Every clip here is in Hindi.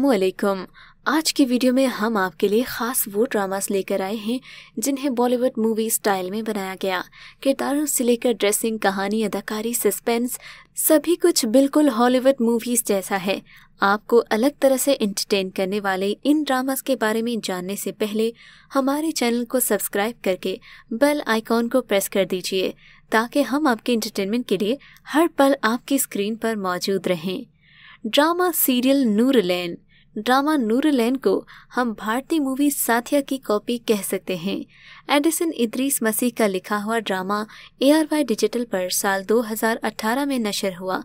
वालेकुम आज की वीडियो में हम आपके लिए ख़ास वो ड्रामास लेकर आए हैं जिन्हें बॉलीवुड मूवी स्टाइल में बनाया गया किरदारों से लेकर ड्रेसिंग कहानी अदाकारी सस्पेंस सभी कुछ बिल्कुल हॉलीवुड मूवीज जैसा है आपको अलग तरह से एंटरटेन करने वाले इन ड्रामास के बारे में जानने से पहले हमारे चैनल को सब्सक्राइब करके बेल आइकॉन को प्रेस कर दीजिए ताकि हम आपके एंटरटेनमेंट के लिए हर पल आपकी स्क्रीन पर मौजूद रहें drama serial Noorlain drama Noorlain को हम भारतीय मूवी साथिया की कॉपी कह सकते हैं एडिसन इद्रीस मसीह का लिखा हुआ ड्रामा ए वाई डिजिटल पर साल 2018 में नशर हुआ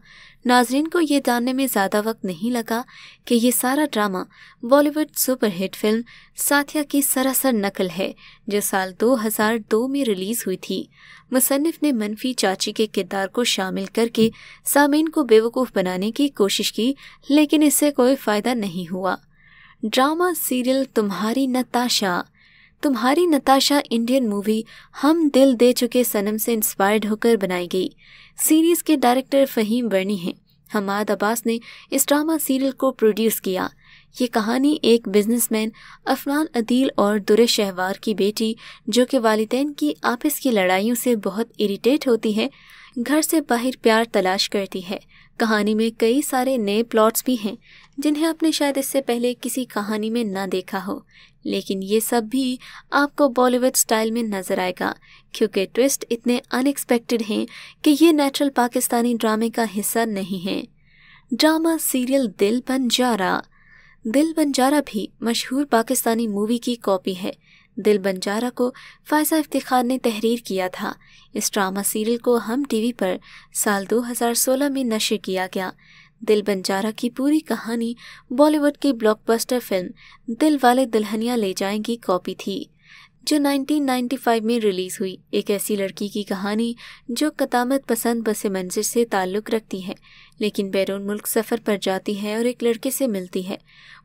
नाजरीन को ये जानने में ज़्यादा वक्त नहीं लगा कि ये सारा drama Bollywood superhit film Saathiya की सरासर नकल है जो साल 2002 में रिलीज़ हुई थी मुसनफ़ ने मनफी चाची के किरदार को शामिल करके सामीन को बेवकूफ़ बनाने की कोशिश की लेकिन इससे कोई फ़ायदा नहीं हुआ ड्रामा सीरियल तुम्हारी नताशा तुम्हारी नताशा इंडियन मूवी हम दिल दे चुके सनम से इंस्पायर्ड होकर बनाई गई सीरीज़ के डायरेक्टर फ़हीम बर्नी हैं हमाद अब्बास ने इस ड्रामा सीरियल को प्रोड्यूस किया ये कहानी एक बिजनेसमैन अफनान अदील और दुरे शहवार की बेटी जो कि वालदेन की आपस की लड़ाइयों से बहुत इरिटेट होती है घर से बाहर प्यार तलाश करती है कहानी में कई सारे नए प्लॉट्स भी हैं जिन्हें आपने शायद इससे पहले किसी कहानी में ना देखा हो लेकिन ये सब भी आपको बॉलीवुड स्टाइल में नजर आएगा क्योंकि ट्विस्ट इतने अनएक्सपेक्टेड हैं कि ये नेचुरल पाकिस्तानी ड्रामे का हिस्सा नहीं है ड्रामा सीरियल दिल बंजारा दिल बंजारा भी मशहूर पाकिस्तानी मूवी की कॉपी है दिल बंजारा को फायजा इफ्तार ने तहरीर किया था इस ड्रामा सीरियल को हम टीवी पर साल 2016 में नशे किया गया दिल बंजारा की पूरी कहानी बॉलीवुड की ब्लॉकबस्टर फिल्म दिल वाले दुल्हनिया ले जाएंगी कॉपी थी जो 1995 में रिलीज हुई एक ऐसी लड़की की कहानी जो कतामत पसंद बसे मंजिल से ताल्लुक़ रखती है लेकिन बैरून मुल्क सफ़र पर जाती है और एक लड़के से मिलती है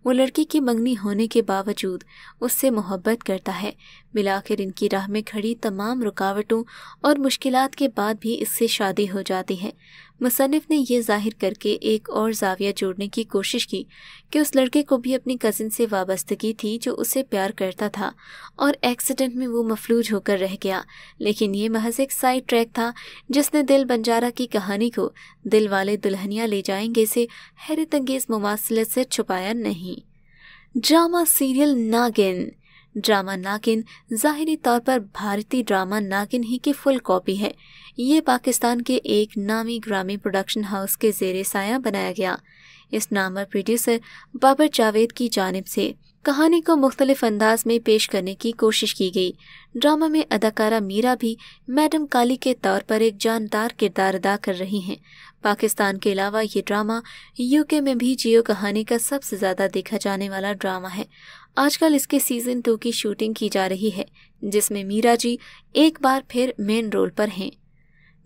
वो लड़की की मंगनी होने के बावजूद उससे मोहब्बत करता है मिलाकर इनकी राह में खड़ी तमाम रुकावटों और मुश्किल के बाद भी इससे शादी हो जाती है मुसनफ़ ने यह जाहिर करके एक और जाविया जोड़ने की कोशिश की कि उस लड़के को भी अपनी कज़िन से वाबस्तगी थी जो उसे प्यार करता था और एक्सीडेंट में वो मफलूज होकर रह गया लेकिन ये महज एक साइड ट्रैक था जिसने दिल बंजारा की कहानी को दिल वाले दुल्हनिया ले जाएंगे से हैरत अंगेज़ मुमासलत से छुपाया नहीं ड्रामा सीरियल नागिन ड्रामा नागिन ज़ाहरी तौर पर भारतीय ड्रामा नागिन ही की फुल कॉपी है ये पाकिस्तान के एक नामी ग्रामी प्रोडक्शन हाउस के जेर साया बनाया गया इस नामर प्रोड्यूसर बाबर जावेद की जानब से कहानी को मुख्तलिफ अंदाज में पेश करने की कोशिश की गई ड्रामा में अदाकारा मीरा भी मैडम काली के तौर पर एक जानदार किरदार अदा कर रही हैं पाकिस्तान के अलावा ये ड्रामा यूके में भी जियो कहानी का सबसे ज़्यादा देखा जाने वाला ड्रामा है आजकल इसके सीजन टू की शूटिंग की जा रही है जिसमें मीरा जी एक बार फिर मेन रोल पर हैं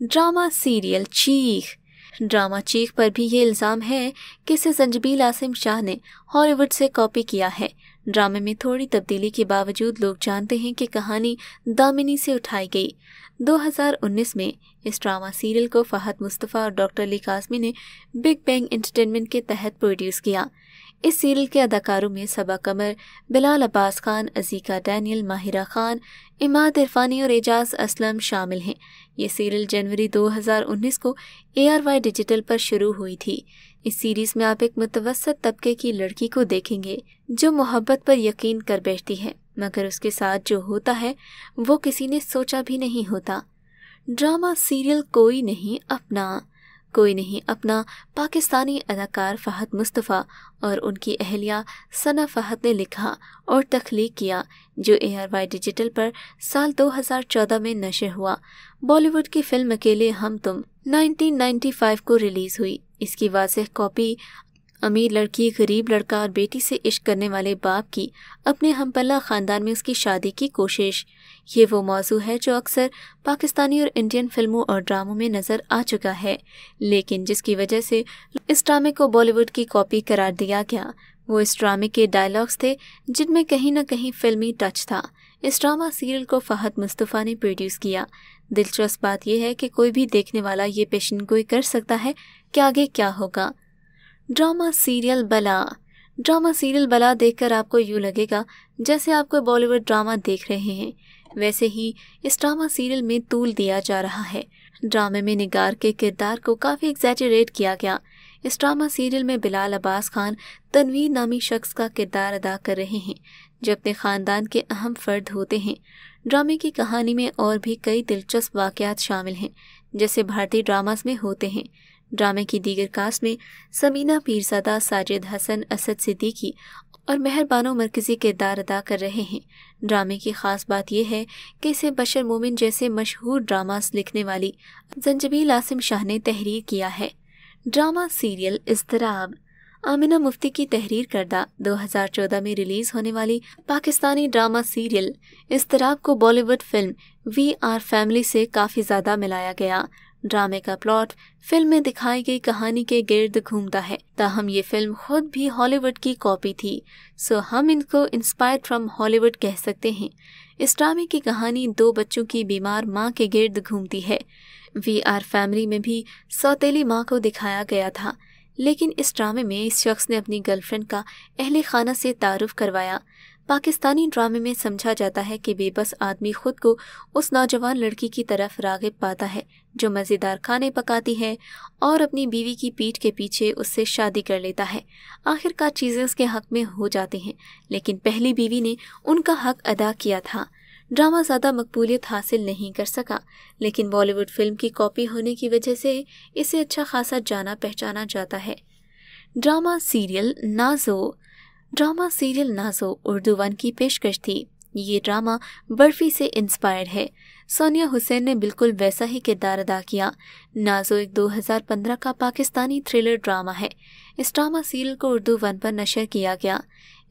ड्रामा सीरियल चीख ड्रामा चीख पर भी ये इल्ज़ाम है कि इसे संजबील आसिम शाह ने हॉलीवुड से कॉपी किया है ड्रामे में थोड़ी तब्दीली के बावजूद लोग जानते हैं कि कहानी दामिनी से उठाई गई 2019 में इस ड्रामा सीरियल को फहद मुस्तफ़ा और डॉक्टर अली काजमी ने बिग बैंग एंटरटेनमेंट के तहत प्रोड्यूस किया इस सीरियल के अदाकारों में सबा कमर बिलाल अब्बास खान अजीका डैनियल माहिरा खान इमाद इरफानी और एजाज असलम शामिल हैं ये सीरियल जनवरी 2019 को ए डिजिटल पर शुरू हुई थी इस सीरीज़ में आप एक मुतवसत तबके की लड़की को देखेंगे जो मोहब्बत पर यकीन कर बैठती है मगर उसके साथ जो होता है वो किसी ने सोचा भी नहीं होता ड्रामा सीरियल कोई नहीं अपना कोई नहीं अपना पाकिस्तानी अदाकार फ़हद मुस्तफ़ा और उनकी अहलिया सना फ़हद ने लिखा और तख्लीक किया जो ए आर वाई डिजिटल पर साल 2014 में नशर हुआ बॉलीवुड की फिल्म अकेले हम तुम 1995 को रिलीज़ हुई इसकी वाजह कॉपी अमीर लड़की गरीब लड़का और बेटी से इश्क करने वाले बाप की अपने हमपल्ला ख़ानदान में उसकी शादी की कोशिश ये वो मौजू है जो अक्सर पाकिस्तानी और इंडियन फिल्मों और ड्रामों में नज़र आ चुका है लेकिन जिसकी वजह से इस ड्रामे को बॉलीवुड की कॉपी करार दिया गया वो इस ड्रामे के डायलॉग्स थे जिनमें कहीं ना कहीं फिल्मी टच था इस ड्रामा सीरियल को फहद मुस्तफ़ा ने प्रोड्यूस किया दिलचस्प बात यह है कि कोई भी देखने वाला ये पेशन कोई कर सकता है कि आगे क्या होगा drama serial Balaa drama serial Balaa देखकर आपको यूँ लगेगा जैसे आपको बॉलीवुड ड्रामा देख रहे हैं वैसे ही इस ड्रामा सीरियल में तूल दिया जा रहा है ड्रामे में निगार के किरदार को काफ़ी एग्जैचरेट किया गया इस ड्रामा सीरियल में बिलाल अब्बास खान तनवीर नामी शख्स का किरदार अदा कर रहे हैं जो अपने ख़ानदान के अहम फ़र्द होते हैं ड्रामे की कहानी में और भी कई दिलचस्प वाक़ात शामिल हैं जैसे भारतीय ड्रामास में होते हैं ड्रामे की दीगर कास्ट में समीना पीरजादा साजिद हसन असद सिद्दीकी और मेहरबानो मरकज़ी किरदार अदा कर रहे हैं ड्रामे की ख़ास बात यह है कि इसे बशर मोमिन जैसे मशहूर ड्रामा लिखने वाली जंजबील आसिम शाह ने तहरीर किया है ड्रामा सीरियल इसतराब आमिना मुफ्ती की तहरीर करदा 2014 में रिलीज़ होने वाली पाकिस्तानी ड्रामा सीरियल इसतराब को Bollywood film we are family से काफ़ी ज़्यादा मिलाया गया ड्रामे का प्लॉट फिल्म में दिखाई गई कहानी के गिर्द घूमता है ताहम ये फिल्म खुद भी हॉलीवुड की कॉपी थी सो हम इनको इंस्पायर फ्रॉम हॉलीवुड कह सकते हैं इस ड्रामे की कहानी दो बच्चों की बीमार माँ के गिर्द घूमती है वी आर फैमिली में भी सौतेली माँ को दिखाया गया था लेकिन इस ड्रामे में इस शख्स ने अपनी गर्लफ्रेंड का अहले खाना से तारुफ करवाया पाकिस्तानी ड्रामे में समझा जाता है कि बेबस आदमी खुद को उस नौजवान लड़की की तरफ रागिब पाता है जो मज़ेदार खाने पकाती है और अपनी बीवी की पीठ के पीछे उससे शादी कर लेता है आखिरकार चीज़ें उसके हक में हो जाती हैं लेकिन पहली बीवी ने उनका हक अदा किया था ड्रामा ज़्यादा मकबूलियत हासिल नहीं कर सका लेकिन बॉलीवुड फिल्म की कॉपी होने की वजह से इसे अच्छा खासा जाना पहचाना जाता है drama serial Nazo drama serial Nazo Urdu one की पेशकश थी ये ड्रामा बर्फी से इंस्पायर है सोनिया हुसैन ने बिल्कुल वैसा ही किरदार अदा किया नाजो एक 2015 का पाकिस्तानी थ्रिलर ड्रामा है इस ड्रामा सीरियल को उर्दू वन पर नशर किया गया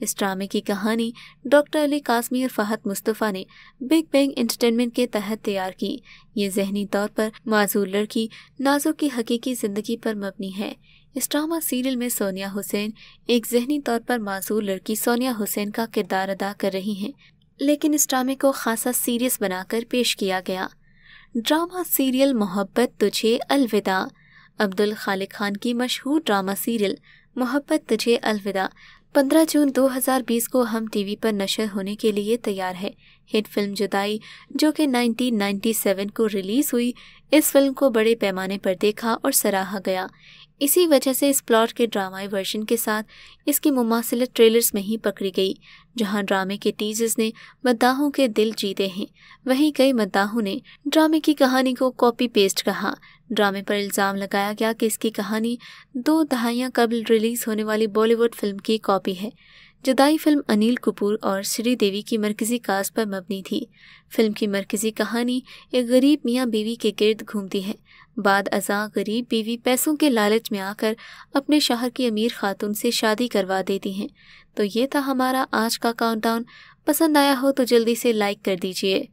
इस ड्रामे की कहानी डॉक्टर अली कासमी और फहद मुस्तफ़ा ने बिग बैंग एंटरटेनमेंट के तहत तैयार की ये जहनी तौर पर माजूर लड़की नाजो की हकीकी ज़िंदगी पर मबनी है इस ड्रामा सीरियल में सोनिया हुसैन एक जहनी तौर पर माजूर लड़की सोनिया हुसैन का किरदार अदा कर रही हैं लेकिन इस ड्रामे को खासा सीरियस बनाकर पेश किया गया ड्रामा सीरियल मोहब्बत तुझे अलविदा अब्दुल खालिक खान की मशहूर ड्रामा सीरियल मोहब्बत तुझे अलविदा 15 जून 2020 को हम टीवी पर नशर होने के लिए तैयार है हिट फिल्म जुदाई जो कि 1997 को रिलीज हुई इस फिल्म को बड़े पैमाने पर देखा और सराहा गया इसी वजह से इस प्लॉट के ड्रामाई वर्जन के साथ इसकी मुमासलत ट्रेलर्स में ही पकड़ी गई जहां ड्रामे के टीजर्स ने मद्दाहों के दिल जीते हैं वहीं कई मद्दाहों ने ड्रामे की कहानी को कॉपी पेस्ट कहा ड्रामे पर इल्ज़ाम लगाया गया कि इसकी कहानी दो दहाइया कबल रिलीज़ होने वाली बॉलीवुड फिल्म की कॉपी है जुदाई फिल्म अनिल कपूर और श्रीदेवी की मरकज़ी कास्ट पर मबनी थी फिल्म की मरकज़ी कहानी एक गरीब मियाँ बीवी के गिर्द घूमती है बाद अजा गरीब बीवी पैसों के लालच में आकर अपने शहर की अमीर खातून से शादी करवा देती हैं तो ये था हमारा आज का काउंटडाउन पसंद आया हो तो जल्दी से लाइक कर दीजिए